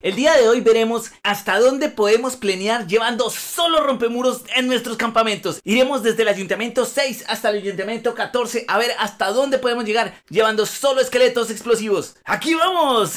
El día de hoy veremos hasta dónde podemos planear llevando solo rompemuros en nuestros campamentos. Iremos desde el ayuntamiento 6 hasta el ayuntamiento 14 a ver hasta dónde podemos llegar llevando solo esqueletos explosivos. ¡Aquí vamos!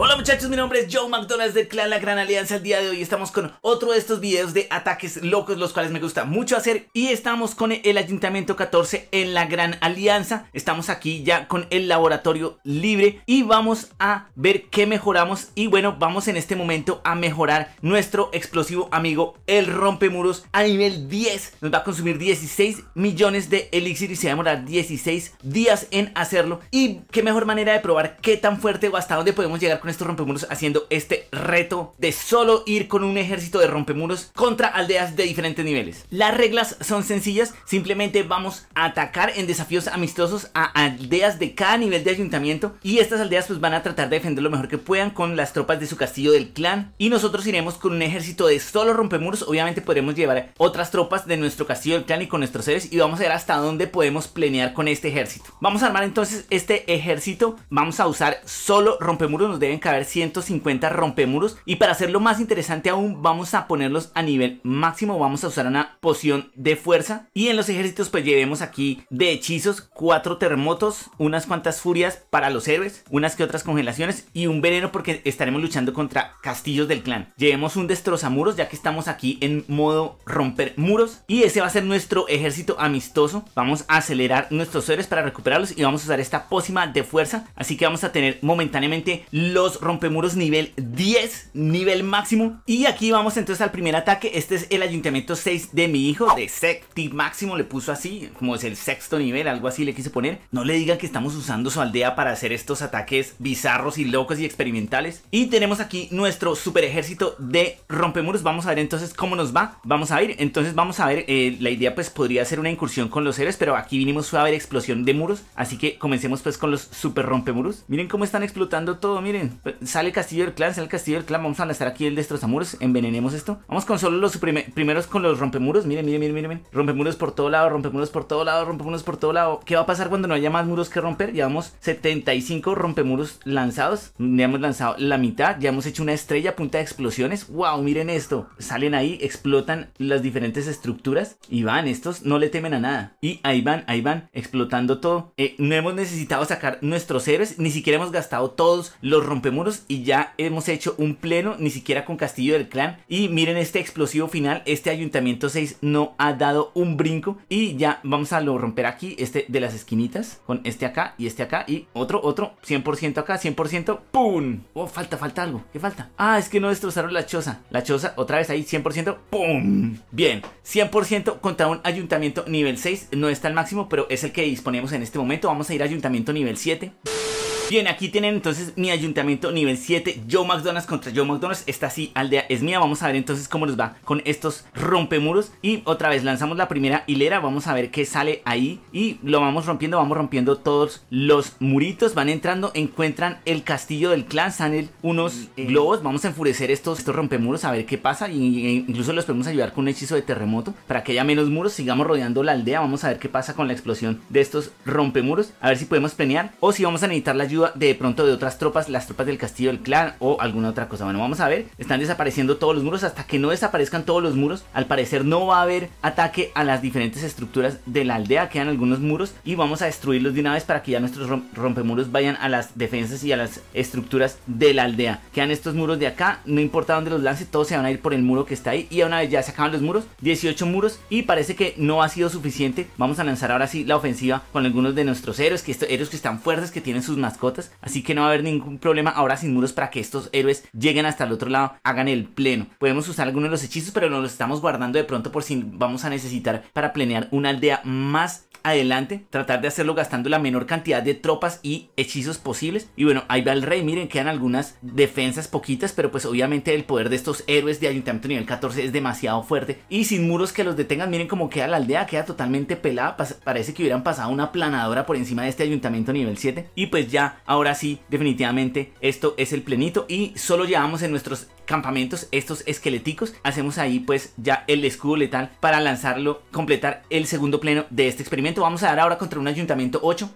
Hola muchachos, mi nombre es Joe McDonald's de Clan La Gran Alianza. El día de hoy estamos con otro de estos videos de ataques locos, los cuales me gusta mucho hacer. Y estamos con el Ayuntamiento 14 en La Gran Alianza. Estamos aquí ya con el laboratorio libre y vamos a ver qué mejoramos. Y bueno, vamos en este momento a mejorar nuestro explosivo amigo, el rompemuros, a nivel 10. Nos va a consumir 16 millones de elixir y se va a demorar 16 días en hacerlo. Y qué mejor manera de probar qué tan fuerte o hasta dónde podemos llegar con estos rompemuros haciendo este reto de solo ir con un ejército de rompemuros contra aldeas de diferentes niveles. Las reglas son sencillas, simplemente vamos a atacar en desafíos amistosos a aldeas de cada nivel de ayuntamiento y estas aldeas pues van a tratar de defender lo mejor que puedan con las tropas de su castillo del clan y nosotros iremos con un ejército de solo rompemuros, obviamente podremos llevar otras tropas de nuestro castillo del clan y con nuestros seres y vamos a ver hasta dónde podemos planear con este ejército. Vamos a armar entonces este ejército, vamos a usar solo rompemuros, nos deben caber 150 rompemuros y para hacerlo más interesante aún vamos a ponerlos a nivel máximo, vamos a usar una poción de fuerza y en los ejércitos pues llevemos aquí de hechizos, cuatro terremotos, unas cuantas furias para los héroes, unas que otras congelaciones y un veneno porque estaremos luchando contra castillos del clan. Llevemos un destrozamuros ya que estamos aquí en modo romper muros y ese va a ser nuestro ejército amistoso. Vamos a acelerar nuestros héroes para recuperarlos y vamos a usar esta pócima de fuerza, así que vamos a tener momentáneamente los rompemuros nivel 10, nivel máximo. Y aquí vamos entonces al primer ataque. Este es el ayuntamiento 6 de mi hijo, de Secti máximo, le puso así, como es el sexto nivel, algo así le quise poner. No le digan que estamos usando su aldea para hacer estos ataques bizarros y locos y experimentales. Y tenemos aquí nuestro super ejército de rompemuros. Vamos a ver entonces cómo nos va. Vamos a ir, entonces vamos a ver, eh, la idea pues podría ser una incursión con los héroes, pero aquí vinimos a ver explosión de muros, así que comencemos pues con los super rompemuros. Miren cómo están explotando todo, miren. Sale Castillo del Clan, sale Castillo del Clan. Vamos a estar aquí el Destrozamuros. Envenenemos esto. Vamos con solo los primeros con los rompemuros. Miren, miren, miren, miren. Rompemuros por todo lado, rompemuros por todo lado, rompemuros por todo lado. ¿Qué va a pasar cuando no haya más muros que romper? Llevamos 75 rompemuros lanzados. Ya hemos lanzado la mitad. Ya hemos hecho una estrella punta de explosiones. ¡Wow! Miren esto. Salen ahí, explotan las diferentes estructuras. Y van, estos no le temen a nada. Y ahí van, ahí van, explotando todo. Eh, no hemos necesitado sacar nuestros héroes. Ni siquiera hemos gastado todos los rompemuros muros y ya hemos hecho un pleno, ni siquiera con Castillo del Clan. Y miren este explosivo final, este Ayuntamiento 6 no ha dado un brinco y ya vamos a lo romper aquí, este de las esquinitas, con este acá y este acá y otro, otro, 100% acá, 100%, ¡pum! Oh, falta, falta algo, ¿qué falta? Ah, es que no destrozaron la choza, la choza otra vez ahí, 100%, ¡pum! Bien, 100% contra un Ayuntamiento nivel 6, no está al máximo, pero es el que disponemos en este momento, vamos a ir a Ayuntamiento nivel 7. Bien, aquí tienen entonces mi ayuntamiento nivel 7, Joe McDonald's contra Joe McDonald's. Esta sí, aldea es mía. Vamos a ver entonces cómo nos va con estos rompemuros. Y otra vez lanzamos la primera hilera. Vamos a ver qué sale ahí. Y lo vamos rompiendo, vamos rompiendo todos los muritos. Van entrando, encuentran el castillo del clan. Sanel unos mm, eh. globos. Vamos a enfurecer estos, estos rompemuros a ver qué pasa. Y, incluso los podemos ayudar con un hechizo de terremoto para que haya menos muros. Sigamos rodeando la aldea. Vamos a ver qué pasa con la explosión de estos rompemuros. A ver si podemos planear o si vamos a necesitar la ayuda de pronto de otras tropas, las tropas del castillo del clan o alguna otra cosa. Bueno, vamos a ver. Están desapareciendo todos los muros. Hasta que no desaparezcan todos los muros, al parecer no va a haber ataque a las diferentes estructuras de la aldea. Quedan algunos muros y vamos a destruirlos de una vez para que ya nuestros rompemuros vayan a las defensas y a las estructuras de la aldea. Quedan estos muros de acá, no importa dónde los lance, todos se van a ir por el muro que está ahí. Y una vez ya se acaban los muros, 18 muros y parece que no ha sido suficiente. Vamos a lanzar ahora sí la ofensiva con algunos de nuestros héroes, que héroes que están fuertes, que tienen sus mascotas así que no va a haber ningún problema ahora sin muros para que estos héroes lleguen hasta el otro lado, hagan el pleno. Podemos usar algunos de los hechizos, pero nos los estamos guardando de pronto por si vamos a necesitar para planear una aldea más adelante, tratar de hacerlo gastando la menor cantidad de tropas y hechizos posibles. Y bueno, ahí va el rey, miren, quedan algunas defensas poquitas, pero pues obviamente el poder de estos héroes de ayuntamiento nivel 14 es demasiado fuerte. Y sin muros que los detengan, miren cómo queda la aldea, queda totalmente pelada, parece que hubieran pasado una planadora por encima de este ayuntamiento nivel 7. Y pues ya ahora sí, definitivamente esto es el plenito y solo llevamos en nuestros campamentos estos esqueleticos. Hacemos ahí pues ya el escudo letal para lanzarlo, completar el segundo pleno de este experimento. Vamos a dar ahora contra un ayuntamiento 8.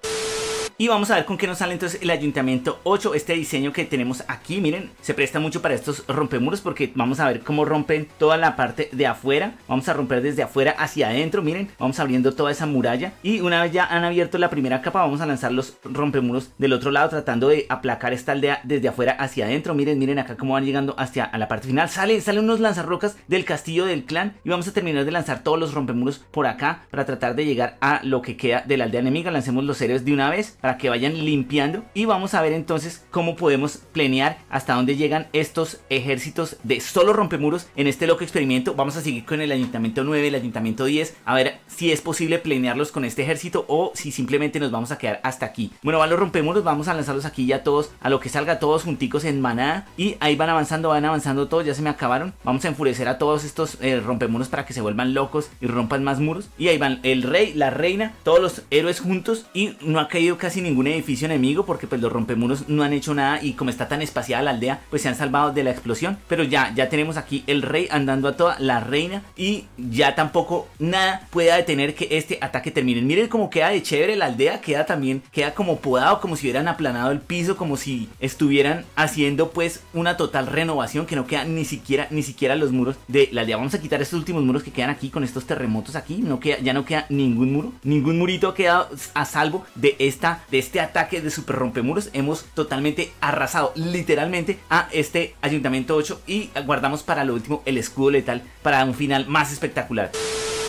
Y vamos a ver con qué nos sale entonces el ayuntamiento 8. Este diseño que tenemos aquí, miren, se presta mucho para estos rompemuros porque vamos a ver cómo rompen toda la parte de afuera. Vamos a romper desde afuera hacia adentro, miren, vamos abriendo toda esa muralla. Y una vez ya han abierto la primera capa, vamos a lanzar los rompemuros del otro lado tratando de aplacar esta aldea desde afuera hacia adentro. Miren, miren acá cómo van llegando hacia la parte final. Sale, salen unos lanzarrocas del castillo del clan y vamos a terminar de lanzar todos los rompemuros por acá para tratar de llegar a lo que queda de la aldea enemiga. Lancemos los héroes de una vez para que vayan limpiando y vamos a ver entonces cómo podemos planear hasta dónde llegan estos ejércitos de solo rompemuros en este loco experimento. Vamos a seguir con el ayuntamiento 9, el ayuntamiento 10, a ver si es posible planearlos con este ejército o si simplemente nos vamos a quedar hasta aquí. Bueno, van los rompemuros, vamos a lanzarlos aquí ya todos, a lo que salga todos junticos en manada y ahí van avanzando, van avanzando todos, ya se me acabaron. Vamos a enfurecer a todos estos eh, rompemuros para que se vuelvan locos y rompan más muros. Y ahí van el rey, la reina, todos los héroes juntos y no ha caído casi sin ningún edificio enemigo porque pues los rompemuros no han hecho nada y como está tan espaciada la aldea pues se han salvado de la explosión. Pero ya, ya tenemos aquí el rey andando a toda la reina y ya tampoco nada pueda detener que este ataque termine. Miren cómo queda de chévere la aldea, queda también, queda como podado, como si hubieran aplanado el piso, como si estuvieran haciendo pues una total renovación que no queda ni siquiera, ni siquiera los muros de la aldea. Vamos a quitar estos últimos muros que quedan aquí con estos terremotos aquí, no queda, ya no queda ningún muro, ningún murito ha quedado a salvo de esta de este ataque de Super Rompemuros hemos totalmente arrasado literalmente a este Ayuntamiento 8 y guardamos para lo último el escudo letal para un final más espectacular.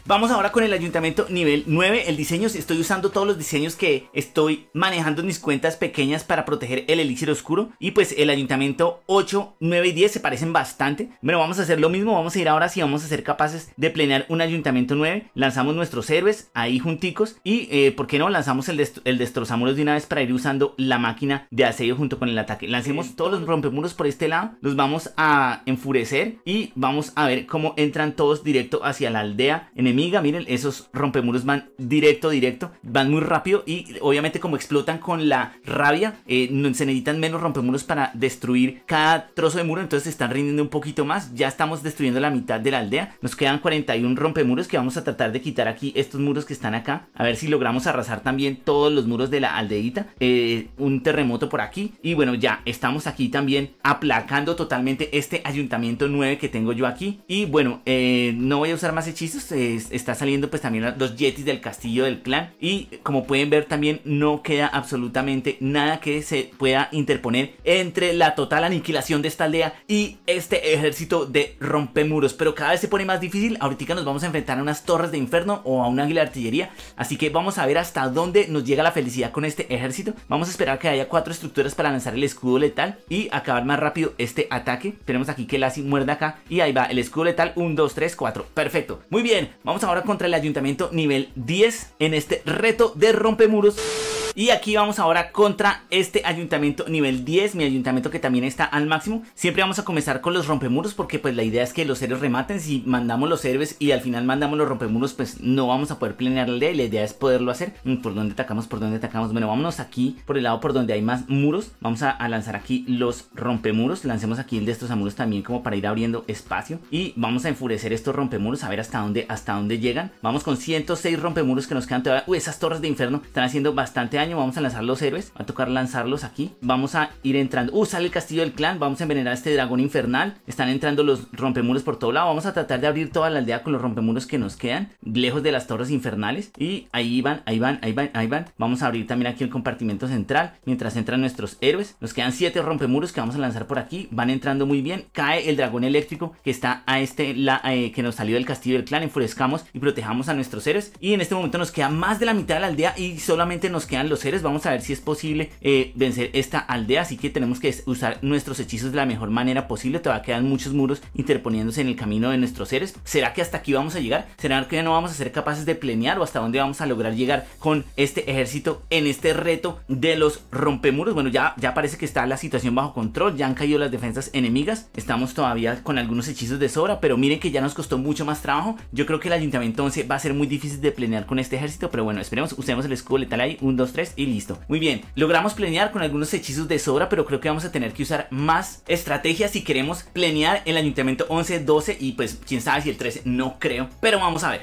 Vamos ahora con el ayuntamiento nivel 9, el diseño. Estoy usando todos los diseños que estoy manejando en mis cuentas pequeñas para proteger el elixir oscuro. Y pues el ayuntamiento 8, 9 y 10 se parecen bastante. Bueno, vamos a hacer lo mismo. Vamos a ir ahora si vamos a ser capaces de planear un ayuntamiento 9. Lanzamos nuestros héroes ahí junticos. Y, eh, ¿por qué no? Lanzamos el, destrozamuros de una vez para ir usando la máquina de asedio junto con el ataque. Lancemos todos los rompemuros por este lado. Los vamos a enfurecer y vamos a ver cómo entran todos directo hacia la aldea en el miga, Miren, esos rompemuros van directo, directo. Van muy rápido y obviamente como explotan con la rabia, eh, se necesitan menos rompemuros para destruir cada trozo de muro. Entonces se están rindiendo un poquito más. Ya estamos destruyendo la mitad de la aldea. Nos quedan 41 rompemuros que vamos a tratar de quitar aquí estos muros que están acá. A ver si logramos arrasar también todos los muros de la aldeita. Eh, un terremoto por aquí. Y bueno, ya estamos aquí también aplacando totalmente este ayuntamiento 9 que tengo yo aquí. Y bueno, eh, no voy a usar más hechizos está saliendo pues también los yetis del castillo del clan y como pueden ver también no queda absolutamente nada que se pueda interponer entre la total aniquilación de esta aldea y este ejército de rompemuros pero cada vez se pone más difícil ahorita nos vamos a enfrentar a unas torres de inferno o a un ángel de artillería así que vamos a ver hasta dónde nos llega la felicidad con este ejército vamos a esperar que haya cuatro estructuras para lanzar el escudo letal y acabar más rápido este ataque tenemos aquí que Lassie muerde acá y ahí va el escudo letal 1, 2, 3, 4 perfecto muy bien Vamos ahora contra el ayuntamiento nivel 10 en este reto de rompemuros. Y aquí vamos ahora contra este ayuntamiento nivel 10, mi ayuntamiento que también está al máximo. Siempre vamos a comenzar con los rompemuros porque pues la idea es que los héroes rematen. Si mandamos los héroes y al final mandamos los rompemuros, pues no vamos a poder planear la idea la idea es poderlo hacer. Mm, ¿Por dónde atacamos? ¿Por dónde atacamos? Bueno, vámonos aquí por el lado por donde hay más muros. Vamos a, lanzar aquí los rompemuros. Lancemos aquí el de estos muros también como para ir abriendo espacio. Y vamos a enfurecer estos rompemuros a ver hasta dónde, hasta dónde llegan. Vamos con 106 rompemuros que nos quedan todavía. Uy, esas torres de infierno están haciendo bastante daño vamos a lanzar los héroes. Va a tocar lanzarlos aquí. Vamos a ir entrando. Uh, sale el castillo del clan. Vamos a envenenar a este dragón infernal. Están entrando los rompemuros por todo lado. Vamos a tratar de abrir toda la aldea con los rompemuros que nos quedan. Lejos de las torres infernales. Y ahí van, ahí van, ahí van, ahí van. Vamos a abrir también aquí el compartimento central. Mientras entran nuestros héroes. Nos quedan siete rompemuros que vamos a lanzar por aquí. Van entrando muy bien. Cae el dragón eléctrico que está a este la, eh, que nos salió del castillo del clan. Enfurezcamos y protejamos a nuestros héroes. Y en este momento nos queda más de la mitad de la aldea. Y solamente nos quedan los los seres. Vamos a ver si es posible eh, vencer esta aldea. Así que tenemos que usar nuestros hechizos de la mejor manera posible. te a quedar muchos muros interponiéndose en el camino de nuestros seres. ¿Será que hasta aquí vamos a llegar? ¿Será que no vamos a ser capaces de planear o hasta dónde vamos a lograr llegar con este ejército en este reto de los rompemuros? Bueno, ya, ya parece que está la situación bajo control. Ya han caído las defensas enemigas. Estamos todavía con algunos hechizos de sobra, pero miren que ya nos costó mucho más trabajo. Yo creo que el ayuntamiento 11 va a ser muy difícil de planear con este ejército, pero bueno, esperemos. Usemos el escudo letal ahí. 1, 2, 3 y listo. Muy bien, logramos planear con algunos hechizos de sobra, pero creo que vamos a tener que usar más estrategias si queremos planear el ayuntamiento 11, 12 y pues quién sabe si el 13, no creo, pero vamos a ver.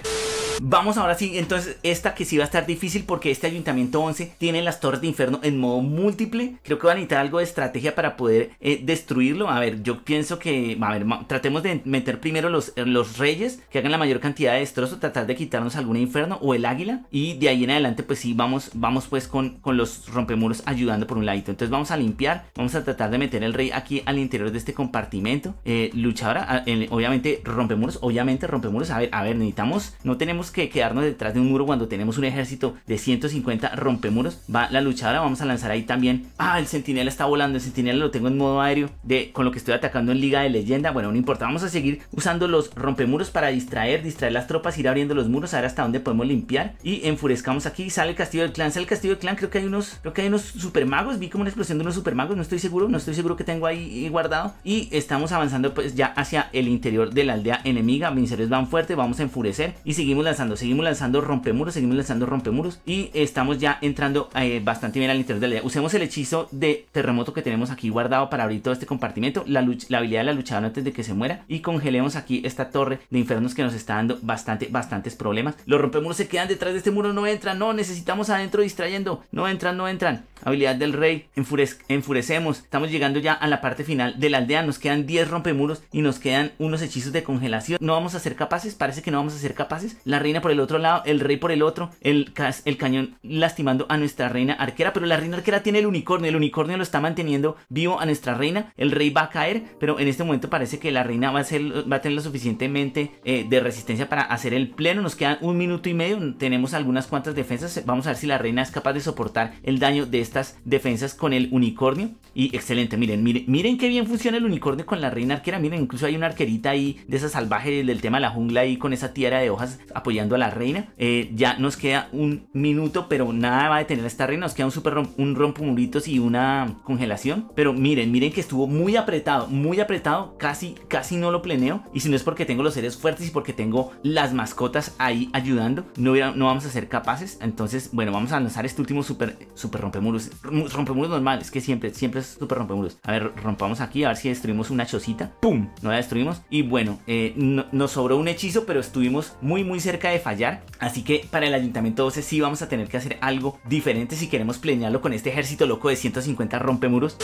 Vamos ahora sí, entonces esta que sí va a estar difícil porque este ayuntamiento 11 tiene las torres de infierno en modo múltiple. Creo que va a necesitar algo de estrategia para poder eh, destruirlo. A ver, yo pienso que, a ver, tratemos de meter primero los, eh, los reyes que hagan la mayor cantidad de destrozo, tratar de quitarnos algún inferno o el águila y de ahí en adelante pues sí, vamos, vamos pues con, los rompemuros ayudando por un ladito. Entonces vamos a limpiar, vamos a tratar de meter el rey aquí al interior de este compartimento. Eh, luchadora, ah, obviamente rompemuros, obviamente rompemuros. A ver, a ver, necesitamos, no tenemos que quedarnos detrás de un muro cuando tenemos un ejército de 150 rompemuros. Va la luchadora, vamos a lanzar ahí también. Ah, el sentinela está volando, el sentinela lo tengo en modo aéreo de con lo que estoy atacando en Liga de Leyenda. Bueno, no importa, vamos a seguir usando los rompemuros para distraer, distraer las tropas, ir abriendo los muros, a ver hasta dónde podemos limpiar y enfurezcamos aquí. Sale el castillo del clan, sale el castillo del Clan, creo que hay unos, creo que hay unos supermagos, vi como una explosión de unos magos, no estoy seguro, no estoy seguro que tengo ahí eh, guardado. Y estamos avanzando pues ya hacia el interior de la aldea enemiga, seres van fuerte, vamos a enfurecer y seguimos lanzando, seguimos lanzando rompemuros, seguimos lanzando rompemuros y estamos ya entrando eh, bastante bien al interior de la aldea. Usemos el hechizo de terremoto que tenemos aquí guardado para abrir todo este compartimento, la, la habilidad de la luchadora antes de que se muera y congelemos aquí esta torre de infernos que nos está dando bastante, bastantes problemas. Los rompemuros se quedan detrás de este muro, no entran, no, necesitamos adentro distrayendo no entran, no entran. Habilidad del rey, enfurecemos. Estamos llegando ya a la parte final de la aldea. Nos quedan 10 rompemuros y nos quedan unos hechizos de congelación. No vamos a ser capaces, parece que no vamos a ser capaces. La reina por el otro lado, el rey por el otro, el, cañón lastimando a nuestra reina arquera. Pero la reina arquera tiene el unicornio, el unicornio lo está manteniendo vivo a nuestra reina. El rey va a caer, pero en este momento parece que la reina va a, tener lo suficientemente eh, de resistencia para hacer el pleno. Nos quedan un minuto y medio, tenemos algunas cuantas defensas. Vamos a ver si la reina es capaz de soportar el daño de estas defensas con el unicornio. Y excelente, miren, miren, miren qué bien funciona el unicornio con la reina arquera. Miren, incluso hay una arquerita ahí de esa salvaje del tema de la jungla ahí con esa tierra de hojas apoyando a la reina. Eh, ya nos queda un minuto, pero nada va a detener a esta reina. Nos queda un super un rompumuritos y una congelación. Pero miren, miren que estuvo muy apretado, muy apretado. Casi, casi no lo planeo. Y si no es porque tengo los seres fuertes y porque tengo las mascotas ahí ayudando, no, no vamos a ser capaces. Entonces, bueno, vamos a lanzar este súper este último super, super rompemuros. Rompemuros normales, que siempre, siempre es super rompemuros. A ver, rompamos aquí, a ver si destruimos una chocita. ¡Pum! No la destruimos. Y bueno, eh, nos sobró un hechizo, pero estuvimos muy, muy cerca de fallar. Así que para el Ayuntamiento 12 sí vamos a tener que hacer algo diferente si queremos planearlo con este ejército loco de 150 rompemuros.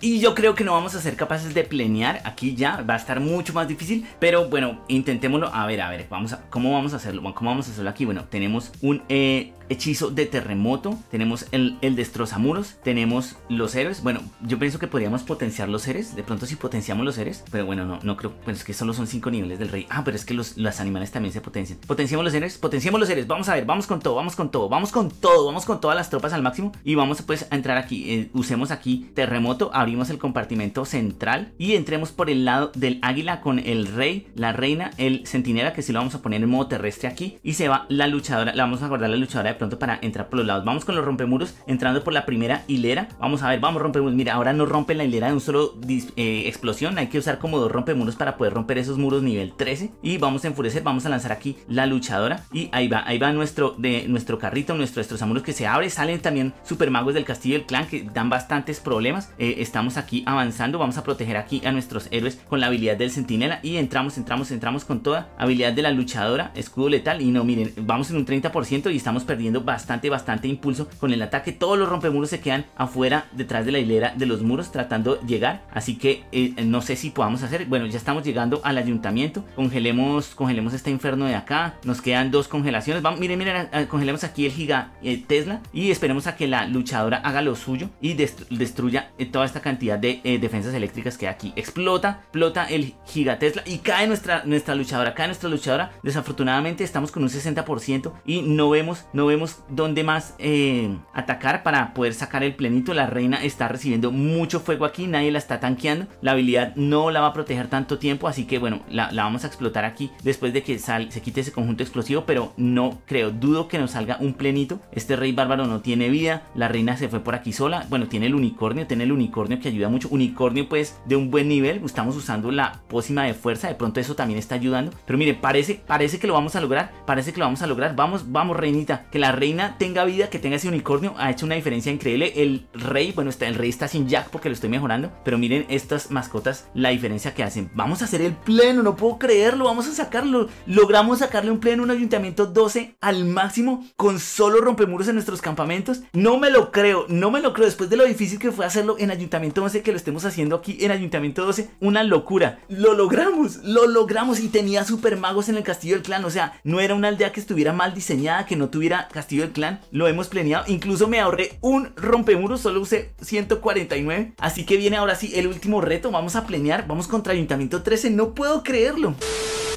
Y yo creo que no vamos a ser capaces de planear. aquí ya, va a estar mucho más difícil, pero bueno, intentémoslo, a ver, a ver, vamos a, ¿cómo vamos a hacerlo? ¿Cómo vamos a hacerlo aquí? Bueno, tenemos un eh, Hechizo de Terremoto, tenemos el, Destrozamuros, tenemos los héroes. Bueno, yo pienso que podríamos potenciar los héroes, de pronto si potenciamos los héroes, pero bueno, no, no creo, Pero pues es que solo son cinco niveles del rey. Ah, pero es que los, animales también se potencian. Potenciamos los héroes, potenciamos los héroes, vamos a ver, vamos con todo, vamos con todo, vamos con todo, vamos con todas las tropas al máximo y vamos pues a entrar aquí, eh, usemos aquí Terremoto, abrimos el compartimento central y entremos por el lado del águila con el rey, la reina, el centinela, que si sí lo vamos a poner en modo terrestre aquí y se va la luchadora, la vamos a guardar la luchadora pronto para entrar por los lados. Vamos con los rompemuros entrando por la primera hilera. Vamos a ver, vamos rompemuros. Mira, ahora no rompen la hilera de un solo eh, explosión. Hay que usar como dos rompemuros para poder romper esos muros nivel 13. Y vamos a enfurecer, vamos a lanzar aquí la luchadora. Y ahí va, ahí va nuestro, de, nuestro carrito, nuestros amuros que se abre. Salen también super magos del castillo del clan que dan bastantes problemas. Eh, estamos aquí avanzando. Vamos a proteger aquí a nuestros héroes con la habilidad del centinela. Y entramos, entramos, entramos con toda habilidad de la luchadora. Escudo letal. Y no, miren, vamos en un 30% y estamos perdiendo bastante, bastante impulso con el ataque. Todos los rompemuros se quedan afuera, detrás de la hilera de los muros, tratando de llegar. Así que eh, no sé si podamos hacer. Bueno, ya estamos llegando al ayuntamiento. Congelemos, congelemos este inferno de acá. Nos quedan dos congelaciones. Vamos, miren, miren, ah, ah, congelemos aquí el giga eh, Tesla y esperemos a que la luchadora haga lo suyo y destruya eh, toda esta cantidad de defensas eléctricas que hay aquí. Explota, explota el giga Tesla y cae nuestra, nuestra luchadora. Cae nuestra luchadora. Desafortunadamente estamos con un 60% y no vemos, no vemos vemos dónde más eh, atacar para poder sacar el plenito. La reina está recibiendo mucho fuego aquí, nadie la está tanqueando. La habilidad no la va a proteger tanto tiempo, así que bueno, la, vamos a explotar aquí después de que sal, se quite ese conjunto explosivo, pero no creo, dudo que nos salga un plenito. Este rey bárbaro no tiene vida, la reina se fue por aquí sola. Bueno, tiene el unicornio, tiene el unicornio que ayuda mucho. Unicornio pues de un buen nivel, estamos usando la pócima de fuerza, de pronto eso también está ayudando. Pero mire, parece, parece que lo vamos a lograr, parece que lo vamos a lograr. Vamos, vamos reinita, que la la reina tenga vida, que tenga ese unicornio, ha hecho una diferencia increíble. El rey, bueno, está, el rey está sin Jack porque lo estoy mejorando. Pero miren estas mascotas, la diferencia que hacen. Vamos a hacer el pleno, no puedo creerlo. Vamos a sacarlo. Logramos sacarle un pleno, un ayuntamiento 12 al máximo con solo rompemuros en nuestros campamentos. No me lo creo, no me lo creo. Después de lo difícil que fue hacerlo en ayuntamiento 11, que lo estemos haciendo aquí en ayuntamiento 12, una locura. Lo logramos, lo logramos y tenía super magos en el castillo del clan. O sea, no era una aldea que estuviera mal diseñada, que no tuviera Castillo del Clan. Lo hemos planeado. Incluso me ahorré un rompemuros. Solo usé 149. Así que viene ahora sí el último reto. Vamos a planear. Vamos contra Ayuntamiento 13. No puedo creerlo.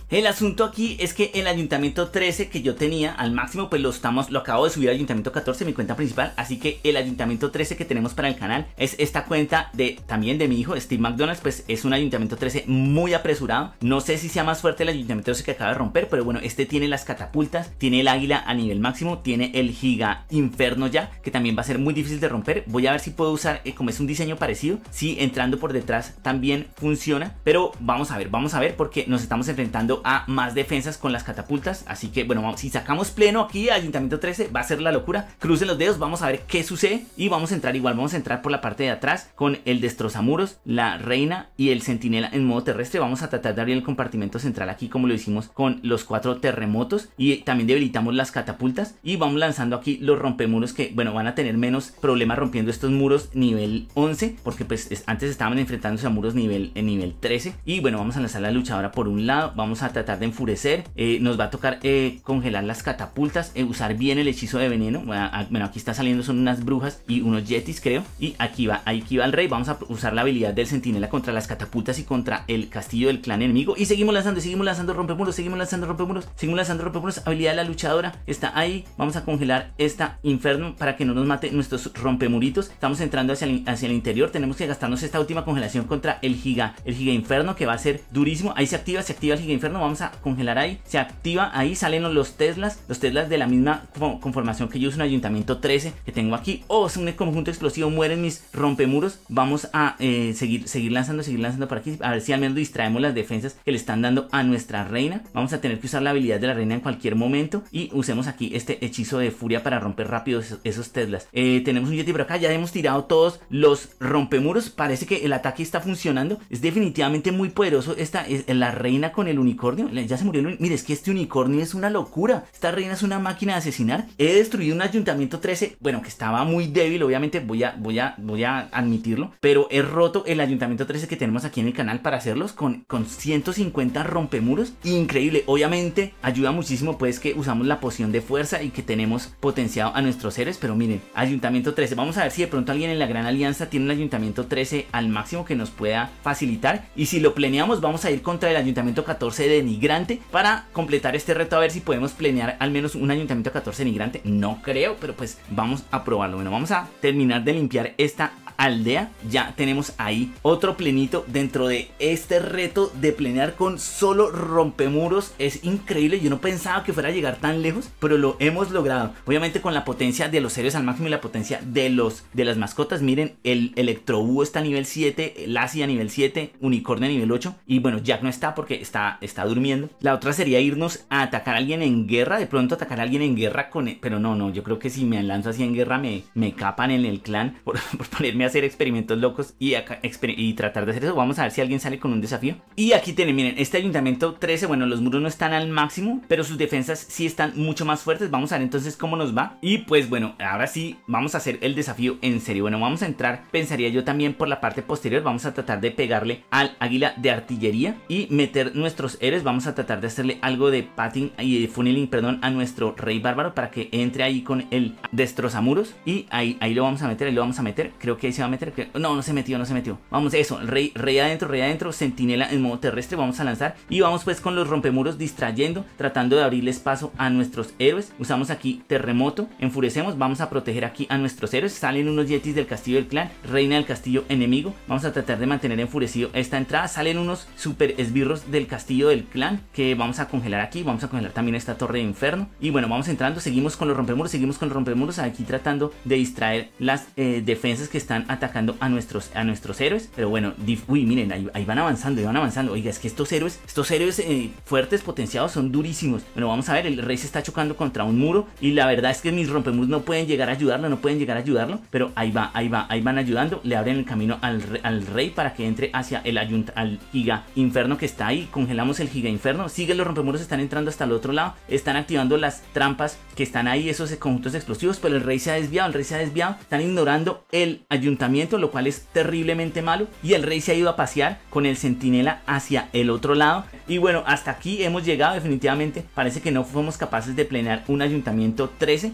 El asunto aquí es que el ayuntamiento 13 que yo tenía al máximo, pues lo estamos, lo acabo de subir al ayuntamiento 14, mi cuenta principal. Así que el ayuntamiento 13 que tenemos para el canal es esta cuenta de también de mi hijo, Steve McDonald's, pues es un ayuntamiento 13 muy apresurado. No sé si sea más fuerte el ayuntamiento 13 que acaba de romper, pero bueno, este tiene las catapultas, tiene el águila a nivel máximo, tiene el giga inferno ya, que también va a ser muy difícil de romper. Voy a ver si puedo usar, eh, como es un diseño parecido, si entrando por detrás también funciona, pero vamos a ver, vamos a ver porque nos estamos enfrentando a más defensas con las catapultas. Así que bueno, si sacamos pleno aquí Ayuntamiento 13 va a ser la locura. Crucen los dedos, vamos a ver qué sucede y vamos a entrar igual, vamos a entrar por la parte de atrás con el destrozamuros, la reina y el centinela en modo terrestre. Vamos a tratar de abrir el compartimento central aquí como lo hicimos con los cuatro terremotos y también debilitamos las catapultas y vamos lanzando aquí los rompemuros que bueno, van a tener menos problemas rompiendo estos muros nivel 11 porque pues antes estaban enfrentándose a muros nivel, en nivel 13 y bueno, vamos a lanzar la luchadora por un lado, vamos a tratar de enfurecer, eh, nos va a tocar eh, congelar las catapultas, eh, usar bien el hechizo de veneno. Ah, bueno, aquí está saliendo, son unas brujas y unos yetis, creo. Y aquí va, aquí va el rey. Vamos a usar la habilidad del sentinela contra las catapultas y contra el castillo del clan enemigo. Y seguimos lanzando, seguimos lanzando rompemuros, seguimos lanzando rompemuros, seguimos lanzando rompemuros. Habilidad de la luchadora está ahí. Vamos a congelar esta inferno para que no nos mate nuestros rompemuritos. Estamos entrando hacia el, hacia el interior. Tenemos que gastarnos esta última congelación contra el giga, el giga inferno que va a ser durísimo. Ahí se activa, se activa el giga inferno vamos a congelar ahí. Se activa, ahí salen los Teslas, los Teslas de la misma conformación que yo uso en Ayuntamiento 13 que tengo aquí. Oh, es un conjunto explosivo, mueren mis rompemuros. Vamos a eh, seguir, seguir lanzando, seguir lanzando por aquí. A ver si al menos distraemos las defensas que le están dando a nuestra reina. Vamos a tener que usar la habilidad de la reina en cualquier momento. Y usemos aquí este hechizo de furia para romper rápido esos, Teslas. Eh, tenemos un Yeti por acá, ya hemos tirado todos los rompemuros. Parece que el ataque está funcionando. Es definitivamente muy poderoso esta, es, la reina con el unicornio ya se murió el es que este unicornio es una locura. Esta reina es una máquina de asesinar. He destruido un ayuntamiento 13, bueno, que estaba muy débil, obviamente, voy a, voy a, voy a admitirlo. Pero he roto el ayuntamiento 13 que tenemos aquí en el canal para hacerlos con, con 150 rompemuros. Increíble. Obviamente, ayuda muchísimo, pues, que usamos la poción de fuerza y que tenemos potenciado a nuestros seres. Pero miren, ayuntamiento 13. Vamos a ver si de pronto alguien en la Gran Alianza tiene un ayuntamiento 13 al máximo que nos pueda facilitar. Y si lo planeamos, vamos a ir contra el ayuntamiento 14 de denigrante para completar este reto a ver si podemos planear al menos un ayuntamiento 14 denigrante. No creo, pero pues vamos a probarlo. Bueno, vamos a terminar de limpiar esta aldea ya tenemos ahí otro plenito dentro de este reto de planear con solo rompemuros es increíble yo no pensaba que fuera a llegar tan lejos pero lo hemos logrado obviamente con la potencia de los seres al máximo y la potencia de los de las mascotas miren el electrobúho está a nivel 7 ácido a nivel 7 unicornio a nivel 8 y bueno Jack no está porque está está durmiendo. La otra sería irnos a atacar a alguien en guerra, de pronto atacar a alguien en guerra con... E-, pero no, no, yo creo que si me lanzo así en guerra me, me capan en el clan por, por ponerme a hacer experimentos locos y, a, y tratar de hacer eso. Vamos a ver si alguien sale con un desafío. Y aquí tienen, miren, este ayuntamiento 13, bueno, los muros no están al máximo, pero sus defensas sí están mucho más fuertes. Vamos a ver entonces cómo nos va. Y pues bueno, ahora sí, vamos a hacer el desafío en serio. Bueno, vamos a entrar, pensaría yo también por la parte posterior, vamos a tratar de pegarle al águila de artillería y meter nuestros vamos a tratar de hacerle algo de patting y de funneling, perdón, a nuestro rey bárbaro para que entre ahí con el destrozamuros y ahí, ahí lo vamos a meter, ahí lo vamos a meter, creo que ahí se va a meter, no, no se metió, no se metió, vamos, eso, rey, rey adentro, rey adentro, sentinela en modo terrestre, vamos a lanzar y vamos pues con los rompemuros distrayendo, tratando de abrirles paso a nuestros héroes, usamos aquí terremoto, enfurecemos, vamos a proteger aquí a nuestros héroes, salen unos yetis del castillo del clan, reina del castillo enemigo, vamos a tratar de mantener enfurecido esta entrada, salen unos super esbirros del castillo del clan que vamos a congelar aquí, vamos a congelar también esta torre de inferno y bueno, vamos entrando, seguimos con los rompemuros, seguimos con los rompemuros aquí tratando de distraer las eh, defensas que están atacando a nuestros, a nuestros héroes, pero bueno, uy, miren, ahí, van avanzando, ahí van avanzando, oiga, es que estos héroes, estos héroes eh, fuertes, potenciados, son durísimos, bueno, vamos a ver, el rey se está chocando contra un muro y la verdad es que mis rompemuros no pueden llegar a ayudarlo, no pueden llegar a ayudarlo, pero ahí va, ahí va, ahí van ayudando, le abren el camino al, al rey para que entre hacia el ayunt al giga inferno que está ahí, congelamos el Giga Inferno. Sigue los rompemuros, están entrando hasta el otro lado. Están activando las trampas que están ahí, esos conjuntos explosivos. Pero el rey se ha desviado, el rey se ha desviado. Están ignorando el ayuntamiento, lo cual es terriblemente malo. Y el rey se ha ido a pasear con el centinela hacia el otro lado. Y bueno, hasta aquí hemos llegado definitivamente. Parece que no fuimos capaces de planear un ayuntamiento 13.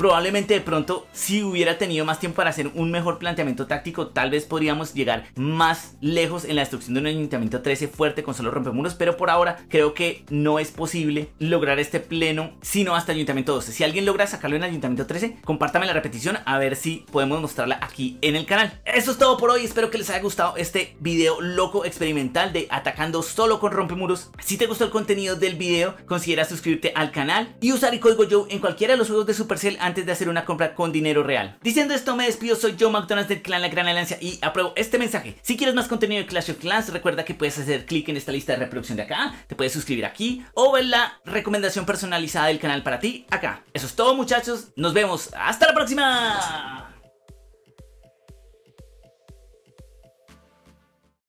Probablemente de pronto, si hubiera tenido más tiempo para hacer un mejor planteamiento táctico, tal vez podríamos llegar más lejos en la destrucción de un ayuntamiento 13 fuerte con solo rompemuros, pero por ahora creo que no es posible lograr este pleno sino hasta ayuntamiento 12. Si alguien logra sacarlo en ayuntamiento 13, compártame la repetición a ver si podemos mostrarla aquí en el canal. Eso es todo por hoy, espero que les haya gustado este video loco experimental de atacando solo con rompemuros. Si te gustó el contenido del video, considera suscribirte al canal y usar el código Joe en cualquiera de los juegos de Supercell antes de hacer una compra con dinero real. Diciendo esto me despido, soy Joe McDonald's del clan La Gran Alianza y apruebo este mensaje. Si quieres más contenido de Clash of Clans, recuerda que puedes hacer clic en esta lista de reproducción de acá, te puedes suscribir aquí o ver la recomendación personalizada del canal para ti acá. Eso es todo muchachos, nos vemos, hasta la próxima.